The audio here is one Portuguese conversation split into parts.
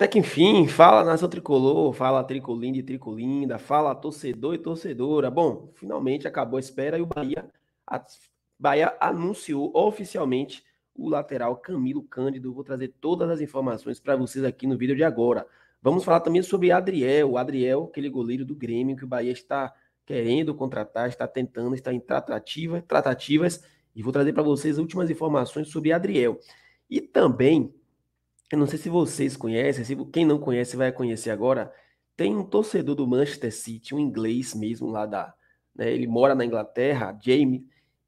até que enfim, fala nação tricolor, fala tricolinda e tricolinda, fala torcedor e torcedora. Bom, finalmente acabou a espera e o Bahia, a, Bahia anunciou oficialmente o lateral Camilo Cândido. Vou trazer todas as informações para vocês aqui no vídeo de agora. Vamos falar também sobre Adriel, o Adriel, aquele goleiro do Grêmio que o Bahia está querendo contratar, está tentando, está em tratativa, tratativas, e vou trazer para vocês as últimas informações sobre Adriel. E também eu não sei se vocês conhecem, se quem não conhece vai conhecer agora. Tem um torcedor do Manchester City, um inglês mesmo lá da. Né, ele mora na Inglaterra, Jamie,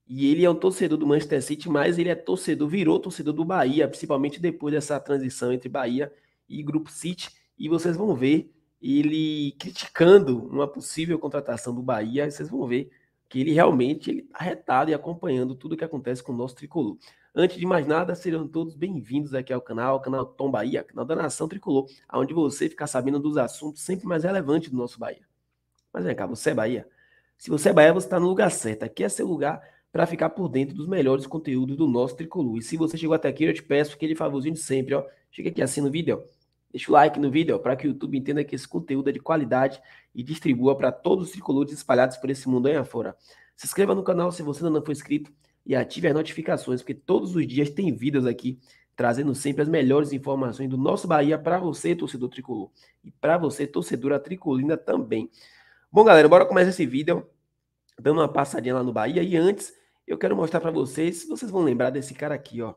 e ele é um torcedor do Manchester City, mas ele é torcedor, virou torcedor do Bahia, principalmente depois dessa transição entre Bahia e Grupo City. E vocês vão ver ele criticando uma possível contratação do Bahia, vocês vão ver que ele realmente ele tá retado e acompanhando tudo o que acontece com o nosso tricolor. Antes de mais nada, serão todos bem-vindos aqui ao canal, canal Tom Bahia, canal da Nação Tricolor, onde você fica sabendo dos assuntos sempre mais relevantes do nosso Bahia. Mas vem cá, você é Bahia? Se você é Bahia, você está no lugar certo. Aqui é seu lugar para ficar por dentro dos melhores conteúdos do nosso Tricolor. E se você chegou até aqui, eu te peço aquele favorzinho de sempre, ó. Chega aqui, assim no vídeo, Deixa o like no vídeo para que o YouTube entenda que esse conteúdo é de qualidade e distribua para todos os tricolores espalhados por esse mundo aí afora. Se inscreva no canal se você ainda não for inscrito e ative as notificações, porque todos os dias tem vídeos aqui trazendo sempre as melhores informações do nosso Bahia para você, torcedor tricolor, e para você, torcedora tricolina também. Bom, galera, bora começar esse vídeo dando uma passadinha lá no Bahia e antes eu quero mostrar para vocês, vocês vão lembrar desse cara aqui, ó.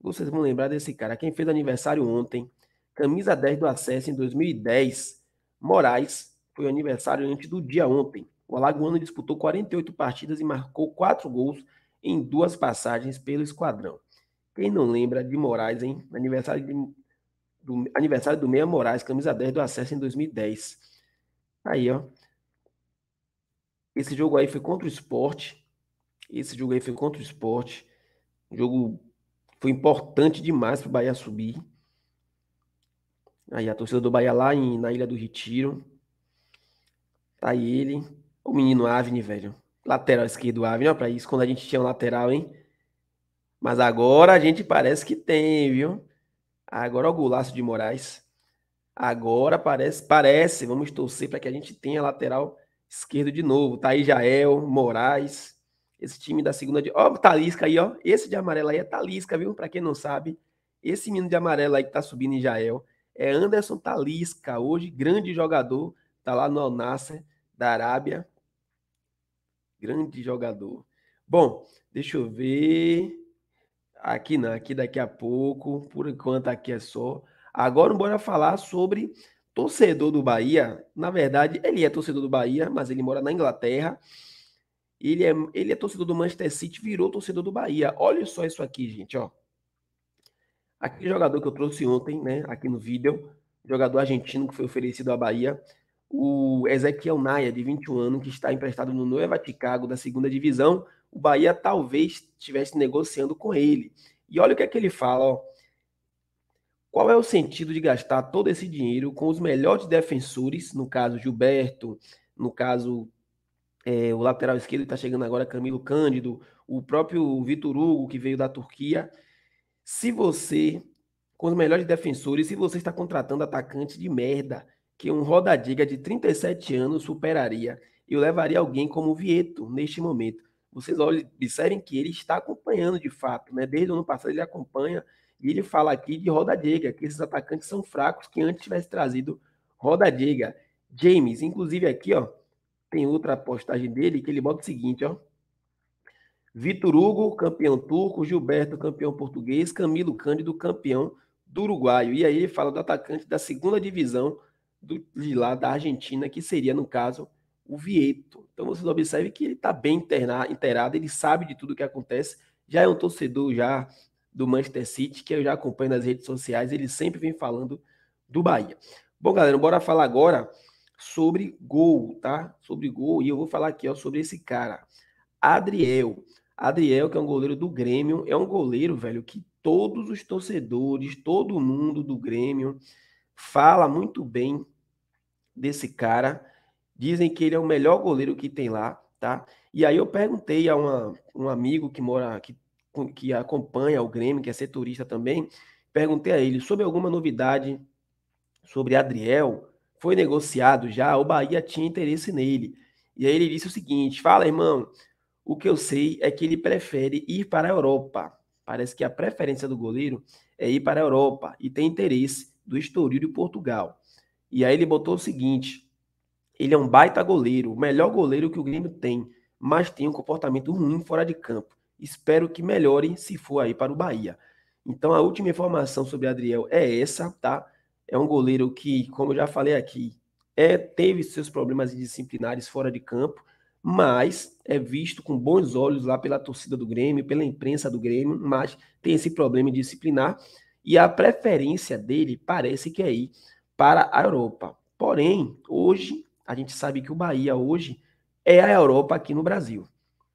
Vocês vão lembrar desse cara, quem fez aniversário ontem, camisa 10 do acesso em 2010, Moraes, foi o aniversário antes do dia ontem. O Alagoano disputou 48 partidas e marcou 4 gols em duas passagens pelo esquadrão. Quem não lembra de Moraes, hein? Aniversário, de, do, aniversário do Meia Moraes, camisa 10 do acesso em 2010. Tá aí, ó. Esse jogo aí foi contra o esporte. Esse jogo aí foi contra o esporte. O jogo foi importante demais para o Bahia subir. Aí a torcida do Bahia lá em, na Ilha do Retiro. Tá aí ele. O menino Avni, velho lateral esquerdo Avni, ó, para isso, quando a gente tinha um lateral, hein? Mas agora a gente parece que tem, viu? Agora o golaço de Moraes. Agora parece, parece, vamos torcer para que a gente tenha lateral esquerdo de novo. Tá aí Jael, Moraes, esse time da segunda... Ó, o Talisca aí, ó. Esse de amarelo aí é Talisca, viu? Para quem não sabe, esse menino de amarelo aí que tá subindo em Jael é Anderson Talisca, hoje grande jogador, tá lá no Al da Arábia, Grande jogador. Bom, deixa eu ver. Aqui não, aqui daqui a pouco. Por enquanto aqui é só. Agora bora falar sobre torcedor do Bahia. Na verdade, ele é torcedor do Bahia, mas ele mora na Inglaterra. Ele é, ele é torcedor do Manchester City, virou torcedor do Bahia. Olha só isso aqui, gente, ó. Aquele jogador que eu trouxe ontem, né, aqui no vídeo, jogador argentino que foi oferecido à Bahia, o Ezequiel Naia, de 21 anos, que está emprestado no Nova Chicago da segunda divisão, o Bahia talvez estivesse negociando com ele. E olha o que é que ele fala, ó. Qual é o sentido de gastar todo esse dinheiro com os melhores defensores, no caso Gilberto, no caso é, o lateral esquerdo está chegando agora Camilo Cândido, o próprio Vitor Hugo, que veio da Turquia. Se você, com os melhores defensores, se você está contratando atacantes de merda, que um Rodadiga de 37 anos superaria e o levaria alguém como Vieto neste momento. Vocês observem que ele está acompanhando de fato, né? Desde o ano passado ele acompanha e ele fala aqui de Rodadiga, que esses atacantes são fracos, que antes tivesse trazido Rodadiga. James, inclusive aqui, ó, tem outra postagem dele que ele bota o seguinte, ó. Vitor Hugo, campeão turco, Gilberto, campeão português, Camilo Cândido, campeão do uruguaio. E aí ele fala do atacante da segunda divisão do, de lá da Argentina, que seria, no caso, o Vieto. Então vocês observem que ele está bem inteirado, ele sabe de tudo que acontece, já é um torcedor já do Manchester City, que eu já acompanho nas redes sociais, ele sempre vem falando do Bahia. Bom, galera, bora falar agora sobre gol, tá? Sobre gol, e eu vou falar aqui ó, sobre esse cara, Adriel. Adriel, que é um goleiro do Grêmio, é um goleiro, velho, que todos os torcedores, todo mundo do Grêmio fala muito bem desse cara. Dizem que ele é o melhor goleiro que tem lá, tá? E aí eu perguntei a uma, um amigo que mora, que, que acompanha o Grêmio, que é setorista também, perguntei a ele sobre alguma novidade sobre Adriel, foi negociado já, o Bahia tinha interesse nele. E aí ele disse o seguinte: fala, irmão, o que eu sei é que ele prefere ir para a Europa. Parece que a preferência do goleiro é ir para a Europa e tem interesse do Estoril de Portugal. E aí ele botou o seguinte: ele é um baita goleiro, o melhor goleiro que o Grêmio tem, mas tem um comportamento ruim fora de campo. Espero que melhore se for aí para o Bahia. Então a última informação sobre Adriel é essa, tá? É um goleiro que, como eu já falei aqui, é, teve seus problemas disciplinares fora de campo, mas é visto com bons olhos lá pela torcida do Grêmio, pela imprensa do Grêmio, mas tem esse problema disciplinar e a preferência dele parece que é ir para a Europa. Porém, hoje, a gente sabe que o Bahia hoje é a Europa aqui no Brasil.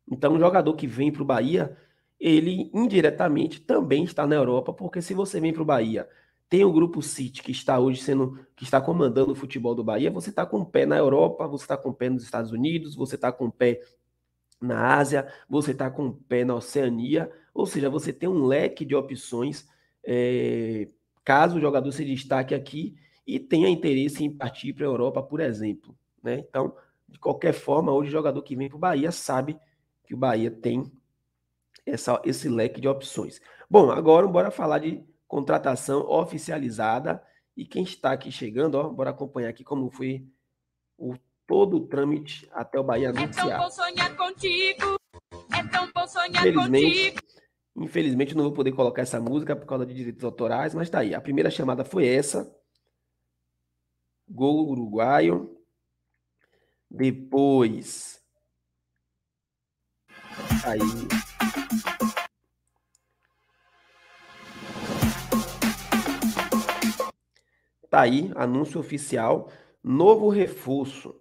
Então, o jogador que vem para o Bahia, ele indiretamente também está na Europa, porque se você vem para o Bahia, tem o grupo City que está hoje sendo, que está comandando o futebol do Bahia, você está com o pé na Europa, você está com o pé nos Estados Unidos, você está com o pé na Ásia, você está com o pé na Oceania, ou seja, você tem um leque de opções é, caso o jogador se destaque aqui e tenha interesse em partir para a Europa, por exemplo. Né? Então, de qualquer forma, hoje o jogador que vem para o Bahia sabe que o Bahia tem essa, esse leque de opções. Bom, agora bora falar de contratação oficializada. E quem está aqui chegando, ó, bora acompanhar aqui como foi o todo o trâmite até o Bahia anunciar. É tão bom sonhar contigo. É tão bom sonhar infelizmente, contigo. Infelizmente não vou poder colocar essa música por causa de direitos autorais, mas tá aí. A primeira chamada foi essa gol uruguaio. Depois. Aí. Tá aí, anúncio oficial. Novo reforço.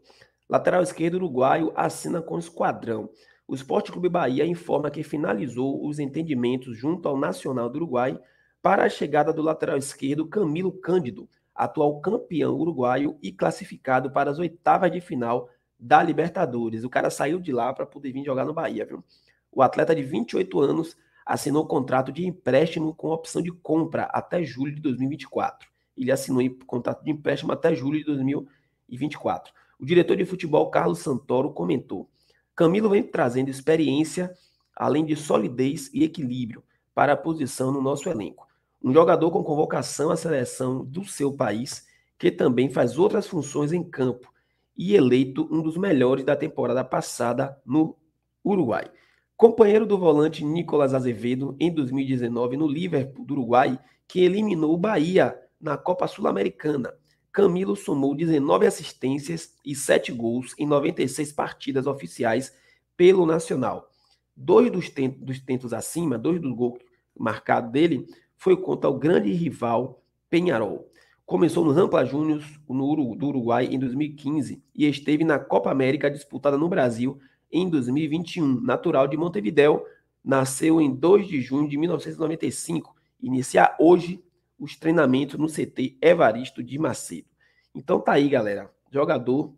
Lateral esquerdo uruguaio assina com o esquadrão. O Esporte Clube Bahia informa que finalizou os entendimentos junto ao Nacional do Uruguai para a chegada do lateral esquerdo Camilo Cândido atual campeão uruguaio e classificado para as oitavas de final da Libertadores. O cara saiu de lá para poder vir jogar no Bahia, viu? O atleta de 28 anos assinou um contrato de empréstimo com opção de compra até julho de 2024. Ele assinou um contrato de empréstimo até julho de 2024. O diretor de futebol Carlos Santoro comentou: Camilo vem trazendo experiência, além de solidez e equilíbrio para a posição no nosso elenco. Um jogador com convocação à seleção do seu país, que também faz outras funções em campo e eleito um dos melhores da temporada passada no Uruguai. Companheiro do volante Nicolas Azevedo em 2019 no Liverpool do Uruguai, que eliminou o Bahia na Copa Sul-Americana. Camilo somou 19 assistências e 7 gols em 96 partidas oficiais pelo Nacional. Dois dos, tentos, dos tentos acima, dois do gol marcado dele, foi contra o grande rival Penharol. Começou no Rampla Juniors do Uruguai em 2015 e esteve na Copa América disputada no Brasil em 2021. Natural de Montevidéu, nasceu em 2 de junho de 1995. Iniciar hoje os treinamentos no CT Evaristo de Macedo. Então tá aí, galera. Jogador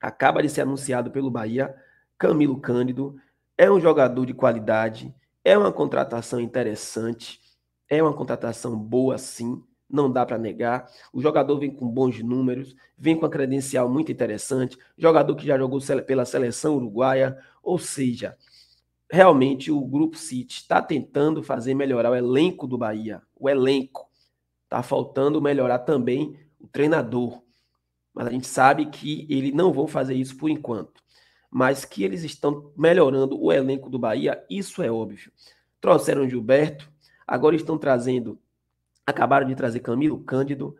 acaba de ser anunciado pelo Bahia, Camilo Cândido. É um jogador de qualidade, é uma contratação interessante é uma contratação boa, sim, não dá para negar. O jogador vem com bons números, vem com a credencial muito interessante. Jogador que já jogou pela seleção uruguaia, ou seja, realmente o Grupo City está tentando fazer melhorar o elenco do Bahia, o elenco. Está faltando melhorar também o treinador. Mas a gente sabe que eles não vão fazer isso por enquanto. Mas que eles estão melhorando o elenco do Bahia, isso é óbvio. Trouxeram Gilberto, Agora estão trazendo, acabaram de trazer Camilo Cândido.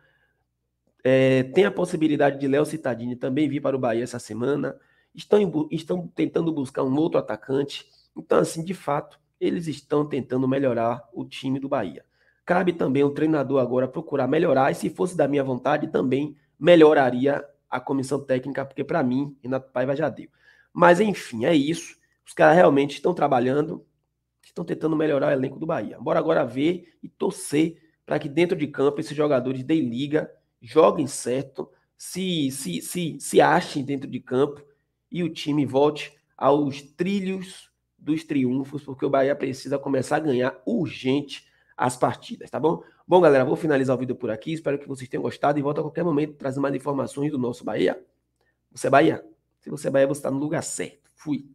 É, tem a possibilidade de Léo Citadini também vir para o Bahia essa semana. Estão, estão tentando buscar um outro atacante. Então, assim, de fato, eles estão tentando melhorar o time do Bahia. Cabe também o treinador agora procurar melhorar, e se fosse da minha vontade, também melhoraria a comissão técnica, porque para mim, Renato Paiva já deu. Mas enfim, é isso. Os caras realmente estão trabalhando, estão tentando melhorar o elenco do Bahia. Bora agora ver e torcer para que dentro de campo esses jogadores dêem liga, joguem certo, se, se, se, se achem dentro de campo e o time volte aos trilhos dos triunfos, porque o Bahia precisa começar a ganhar urgente as partidas, tá bom? Bom, galera, vou finalizar o vídeo por aqui. Espero que vocês tenham gostado e volto a qualquer momento trazendo mais informações do nosso Bahia. Você é Bahia? Se você é Bahia, você está no lugar certo. Fui.